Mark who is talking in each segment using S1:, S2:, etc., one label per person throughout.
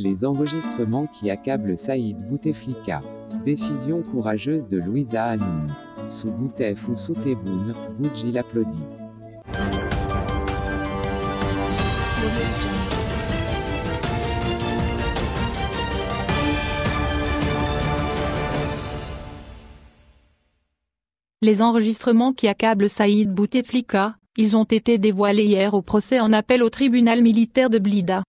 S1: Les enregistrements qui accablent Saïd Bouteflika. Décision courageuse de Louisa Hanoun. Sous Boutef ou sous l'applaudit. Les enregistrements qui accablent Saïd Bouteflika, ils ont été dévoilés hier au procès en appel au tribunal militaire de Blida.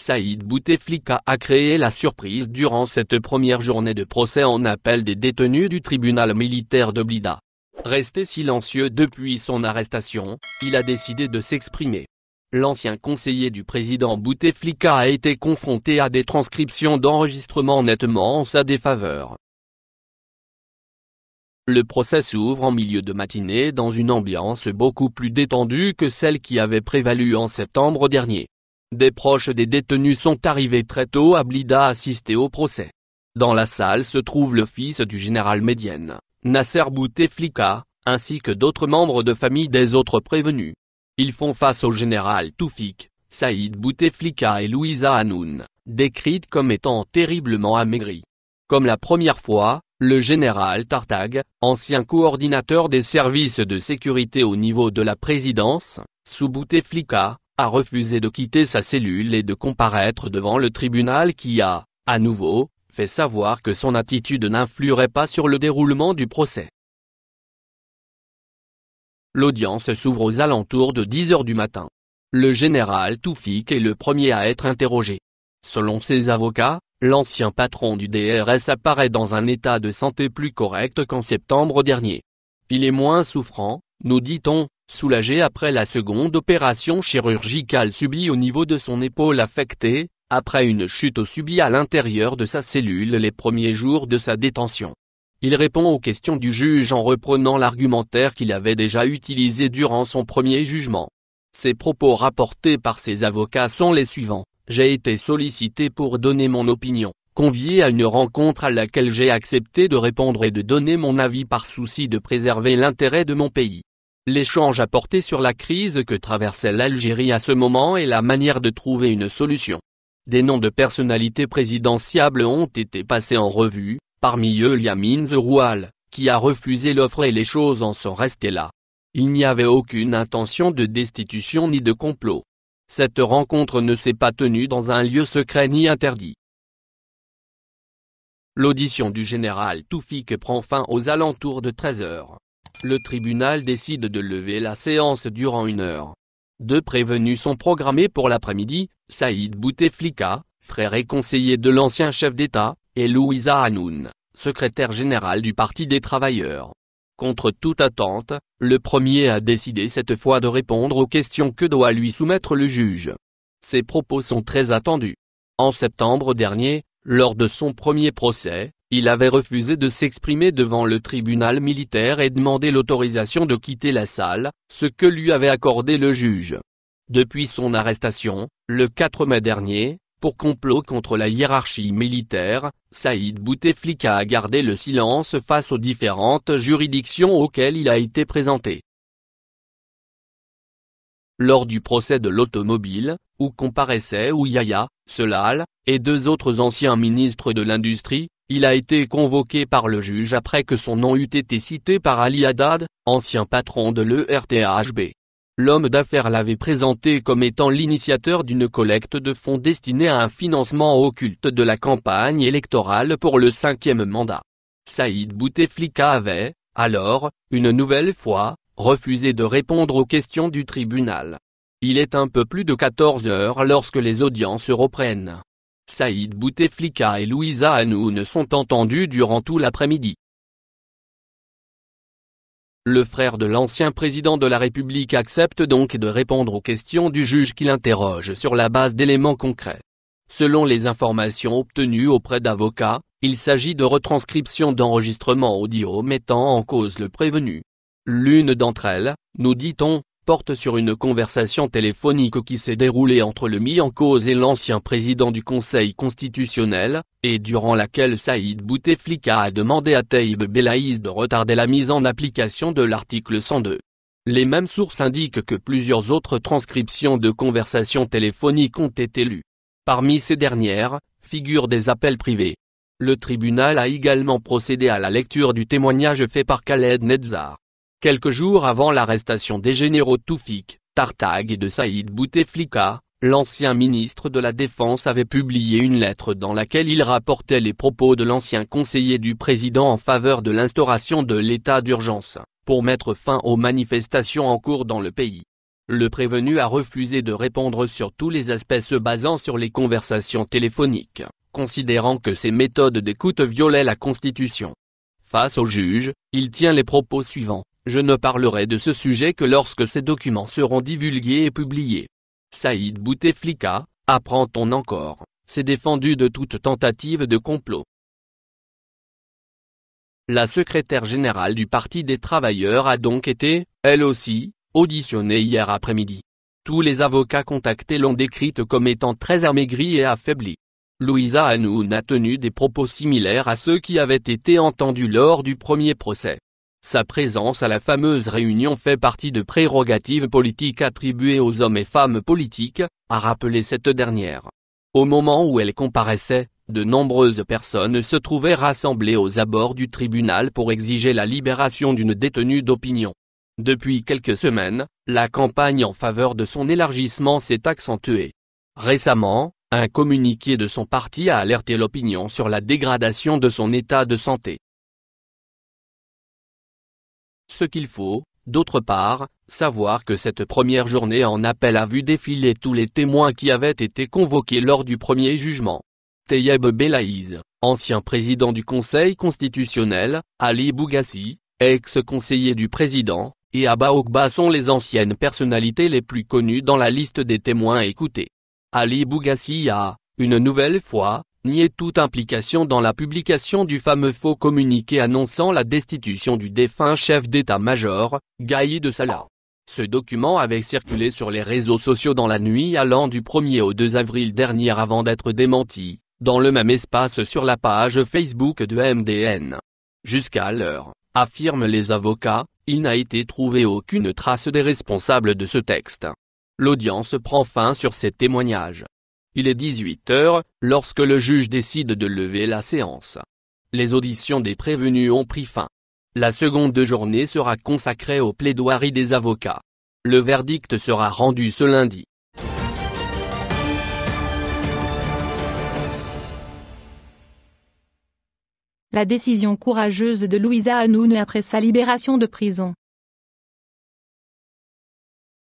S1: Saïd Bouteflika a créé la surprise durant cette première journée de procès en appel des détenus du tribunal militaire d'Oblida. Resté silencieux depuis son arrestation, il a décidé de s'exprimer. L'ancien conseiller du président Bouteflika a été confronté à des transcriptions d'enregistrements nettement en sa défaveur. Le procès s'ouvre en milieu de matinée dans une ambiance beaucoup plus détendue que celle qui avait prévalu en septembre dernier. Des proches des détenus sont arrivés très tôt à Blida assister au procès. Dans la salle se trouve le fils du général Médienne, Nasser Bouteflika, ainsi que d'autres membres de famille des autres prévenus. Ils font face au général Toufik, Saïd Bouteflika et Louisa Hanoun, décrites comme étant terriblement amaigries. Comme la première fois, le général Tartag, ancien coordinateur des services de sécurité au niveau de la présidence, sous Bouteflika, a refusé de quitter sa cellule et de comparaître devant le tribunal qui a, à nouveau, fait savoir que son attitude n'influerait pas sur le déroulement du procès. L'audience s'ouvre aux alentours de 10 heures du matin. Le général Toufik est le premier à être interrogé. Selon ses avocats, l'ancien patron du DRS apparaît dans un état de santé plus correct qu'en septembre dernier. Il est moins souffrant, nous dit-on, soulagé après la seconde opération chirurgicale subie au niveau de son épaule affectée, après une chute subie à l'intérieur de sa cellule les premiers jours de sa détention. Il répond aux questions du juge en reprenant l'argumentaire qu'il avait déjà utilisé durant son premier jugement. Ses propos rapportés par ses avocats sont les suivants. J'ai été sollicité pour donner mon opinion, convié à une rencontre à laquelle j'ai accepté de répondre et de donner mon avis par souci de préserver l'intérêt de mon pays. L'échange a porté sur la crise que traversait l'Algérie à ce moment et la manière de trouver une solution. Des noms de personnalités présidentiables ont été passés en revue, parmi eux Yamine Zeroual, qui a refusé l'offre et les choses en sont restées là. Il n'y avait aucune intention de destitution ni de complot. Cette rencontre ne s'est pas tenue dans un lieu secret ni interdit. L'audition du général Toufik prend fin aux alentours de 13 heures le tribunal décide de lever la séance durant une heure. Deux prévenus sont programmés pour l'après-midi, Saïd Bouteflika, frère et conseiller de l'ancien chef d'État, et Louisa Hanoun, secrétaire générale du Parti des travailleurs. Contre toute attente, le premier a décidé cette fois de répondre aux questions que doit lui soumettre le juge. Ses propos sont très attendus. En septembre dernier, lors de son premier procès, il avait refusé de s'exprimer devant le tribunal militaire et demandé l'autorisation de quitter la salle, ce que lui avait accordé le juge. Depuis son arrestation, le 4 mai dernier, pour complot contre la hiérarchie militaire, Saïd Bouteflika a gardé le silence face aux différentes juridictions auxquelles il a été présenté. Lors du procès de l'automobile, où comparaissaient Ouyaya, Selal, et deux autres anciens ministres de l'Industrie, il a été convoqué par le juge après que son nom eût été cité par Ali Haddad, ancien patron de l'ERTHB. L'homme d'affaires l'avait présenté comme étant l'initiateur d'une collecte de fonds destinée à un financement occulte de la campagne électorale pour le cinquième mandat. Saïd Bouteflika avait, alors, une nouvelle fois, refusé de répondre aux questions du tribunal. Il est un peu plus de 14 heures lorsque les audiences reprennent. Saïd Bouteflika et Louisa ne sont entendus durant tout l'après-midi. Le frère de l'ancien président de la République accepte donc de répondre aux questions du juge qui l'interroge sur la base d'éléments concrets. Selon les informations obtenues auprès d'avocats, il s'agit de retranscriptions d'enregistrements audio mettant en cause le prévenu. L'une d'entre elles, nous dit-on, porte sur une conversation téléphonique qui s'est déroulée entre le mis en cause et l'ancien président du Conseil constitutionnel, et durant laquelle Saïd Bouteflika a demandé à Taïb Belaïs de retarder la mise en application de l'article 102. Les mêmes sources indiquent que plusieurs autres transcriptions de conversations téléphoniques ont été lues. Parmi ces dernières, figurent des appels privés. Le tribunal a également procédé à la lecture du témoignage fait par Khaled Nedzar. Quelques jours avant l'arrestation des généraux Toufik, Tartag et de Saïd Bouteflika, l'ancien ministre de la Défense avait publié une lettre dans laquelle il rapportait les propos de l'ancien conseiller du président en faveur de l'instauration de l'état d'urgence, pour mettre fin aux manifestations en cours dans le pays. Le prévenu a refusé de répondre sur tous les aspects se basant sur les conversations téléphoniques, considérant que ces méthodes d'écoute violaient la Constitution. Face au juge, il tient les propos suivants. Je ne parlerai de ce sujet que lorsque ces documents seront divulgués et publiés. Saïd Bouteflika, apprend-on encore, s'est défendu de toute tentative de complot. La secrétaire générale du Parti des travailleurs a donc été, elle aussi, auditionnée hier après-midi. Tous les avocats contactés l'ont décrite comme étant très amaigrie et affaiblie. Louisa Hanoun a tenu des propos similaires à ceux qui avaient été entendus lors du premier procès. Sa présence à la fameuse réunion fait partie de prérogatives politiques attribuées aux hommes et femmes politiques, a rappelé cette dernière. Au moment où elle comparaissait, de nombreuses personnes se trouvaient rassemblées aux abords du tribunal pour exiger la libération d'une détenue d'opinion. Depuis quelques semaines, la campagne en faveur de son élargissement s'est accentuée. Récemment, un communiqué de son parti a alerté l'opinion sur la dégradation de son état de santé ce qu'il faut, d'autre part, savoir que cette première journée en appel a vu défiler tous les témoins qui avaient été convoqués lors du premier jugement. Tayeb Belaïz, ancien président du Conseil constitutionnel, Ali Bougassi, ex-conseiller du président, et Abba Okba sont les anciennes personnalités les plus connues dans la liste des témoins écoutés. Ali Bougassi a, une nouvelle fois, nier toute implication dans la publication du fameux faux communiqué annonçant la destitution du défunt chef d'état-major, Gaï de Salah. Ce document avait circulé sur les réseaux sociaux dans la nuit allant du 1er au 2 avril dernier avant d'être démenti, dans le même espace sur la page Facebook de MDN. Jusqu'à l'heure, affirment les avocats, il n'a été trouvé aucune trace des responsables de ce texte. L'audience prend fin sur ces témoignages. Il est 18 h lorsque le juge décide de lever la séance. Les auditions des prévenus ont pris fin. La seconde journée sera consacrée aux plaidoiries des avocats. Le verdict sera rendu ce lundi. La décision courageuse de Louisa Hanoun après sa libération de prison.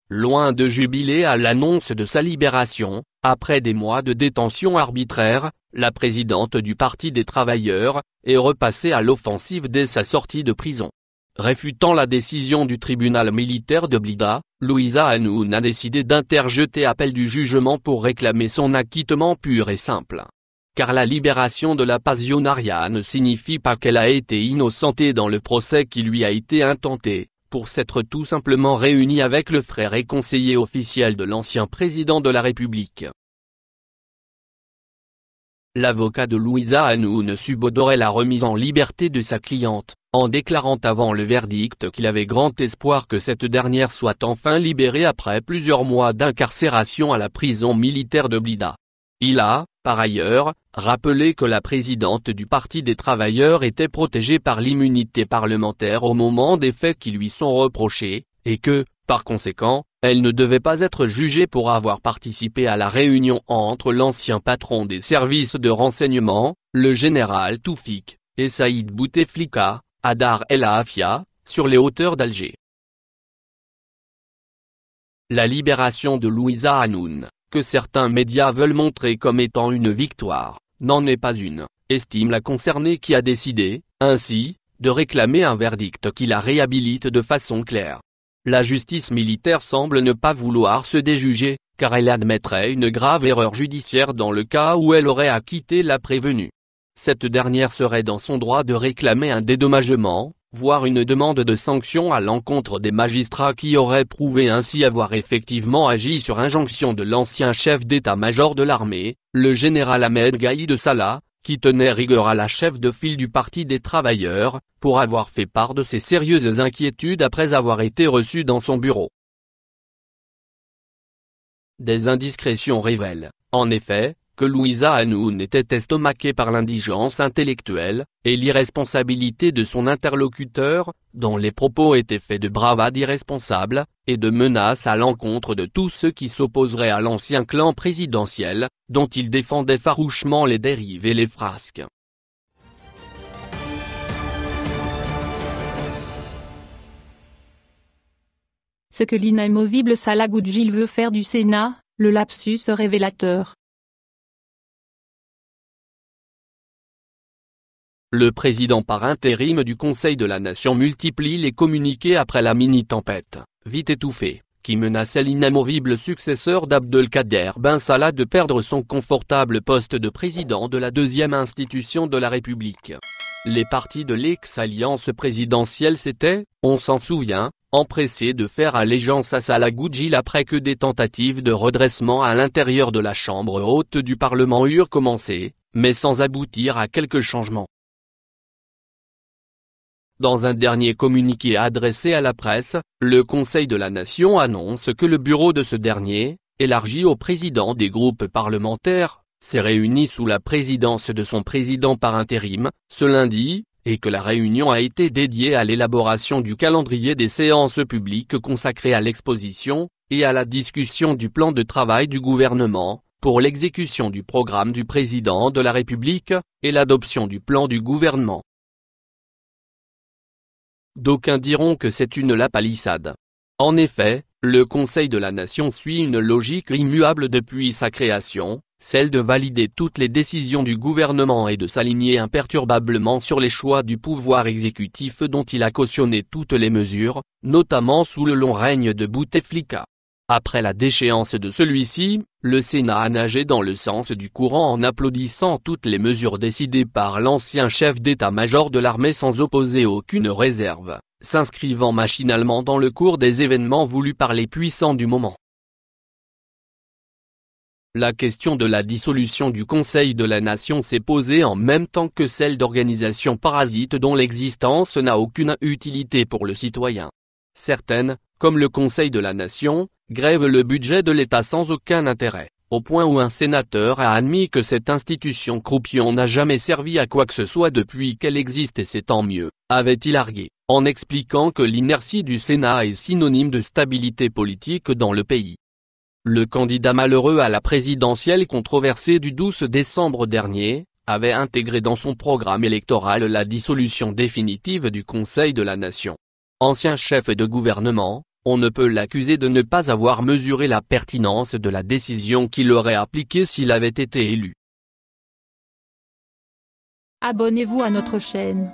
S1: Loin de jubiler à l'annonce de sa libération, après des mois de détention arbitraire, la présidente du Parti des travailleurs, est repassée à l'offensive dès sa sortie de prison. Réfutant la décision du tribunal militaire de Blida, Louisa Hanoun a décidé d'interjeter appel du jugement pour réclamer son acquittement pur et simple. Car la libération de la Pasionaria ne signifie pas qu'elle a été innocentée dans le procès qui lui a été intenté, pour s'être tout simplement réuni avec le frère et conseiller officiel de l'ancien président de la République. L'avocat de Louisa Hanoun subodorait la remise en liberté de sa cliente, en déclarant avant le verdict qu'il avait grand espoir que cette dernière soit enfin libérée après plusieurs mois d'incarcération à la prison militaire de Blida. Il a, par ailleurs, rappelez que la présidente du Parti des travailleurs était protégée par l'immunité parlementaire au moment des faits qui lui sont reprochés, et que, par conséquent, elle ne devait pas être jugée pour avoir participé à la réunion entre l'ancien patron des services de renseignement, le général Toufik, et Saïd Bouteflika, à El aafia sur les hauteurs d'Alger. La libération de Louisa Hanoun certains médias veulent montrer comme étant une victoire, n'en est pas une, estime la concernée qui a décidé, ainsi, de réclamer un verdict qui la réhabilite de façon claire. La justice militaire semble ne pas vouloir se déjuger, car elle admettrait une grave erreur judiciaire dans le cas où elle aurait acquitté la prévenue. Cette dernière serait dans son droit de réclamer un dédommagement, Voir une demande de sanction à l'encontre des magistrats qui auraient prouvé ainsi avoir effectivement agi sur injonction de l'ancien chef d'état-major de l'armée, le général Ahmed Gaïd Salah, qui tenait rigueur à la chef de file du Parti des Travailleurs, pour avoir fait part de ses sérieuses inquiétudes après avoir été reçu dans son bureau. Des indiscrétions révèlent, en effet, que Louisa Hanoun était estomaquée par l'indigence intellectuelle, et l'irresponsabilité de son interlocuteur, dont les propos étaient faits de bravade irresponsable, et de menaces à l'encontre de tous ceux qui s'opposeraient à l'ancien clan présidentiel, dont il défendait farouchement les dérives et les frasques. Ce que l'inamovible Salah veut faire du Sénat, le lapsus révélateur. Le président par intérim du Conseil de la Nation multiplie les communiqués après la mini-tempête, vite étouffée, qui menaçait l'inamovible successeur d'Abdelkader Ben Salah de perdre son confortable poste de président de la deuxième institution de la République. Les partis de l'ex-alliance présidentielle s'étaient, on s'en souvient, empressés de faire allégeance à Salah Goudjil après que des tentatives de redressement à l'intérieur de la Chambre haute du Parlement eurent commencé, mais sans aboutir à quelques changements. Dans un dernier communiqué adressé à la presse, le Conseil de la Nation annonce que le bureau de ce dernier, élargi au Président des groupes parlementaires, s'est réuni sous la présidence de son président par intérim, ce lundi, et que la réunion a été dédiée à l'élaboration du calendrier des séances publiques consacrées à l'exposition, et à la discussion du plan de travail du gouvernement, pour l'exécution du programme du président de la République, et l'adoption du plan du gouvernement. D'aucuns diront que c'est une lapalissade. En effet, le Conseil de la Nation suit une logique immuable depuis sa création, celle de valider toutes les décisions du gouvernement et de s'aligner imperturbablement sur les choix du pouvoir exécutif dont il a cautionné toutes les mesures, notamment sous le long règne de Bouteflika. Après la déchéance de celui-ci, le Sénat a nagé dans le sens du courant en applaudissant toutes les mesures décidées par l'ancien chef d'état-major de l'armée sans opposer aucune réserve, s'inscrivant machinalement dans le cours des événements voulus par les puissants du moment. La question de la dissolution du Conseil de la Nation s'est posée en même temps que celle d'organisations parasites dont l'existence n'a aucune utilité pour le citoyen. Certaines, comme le Conseil de la Nation, grève le budget de l'État sans aucun intérêt, au point où un sénateur a admis que cette institution croupion n'a jamais servi à quoi que ce soit depuis qu'elle existe et c'est tant mieux, avait-il argué, en expliquant que l'inertie du Sénat est synonyme de stabilité politique dans le pays. Le candidat malheureux à la présidentielle controversée du 12 décembre dernier, avait intégré dans son programme électoral la dissolution définitive du Conseil de la Nation. Ancien chef de gouvernement, on ne peut l'accuser de ne pas avoir mesuré la pertinence de la décision qu'il aurait appliquée s'il avait été élu. Abonnez-vous à notre chaîne.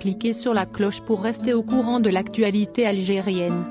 S1: Cliquez sur la cloche pour rester au courant de l'actualité algérienne.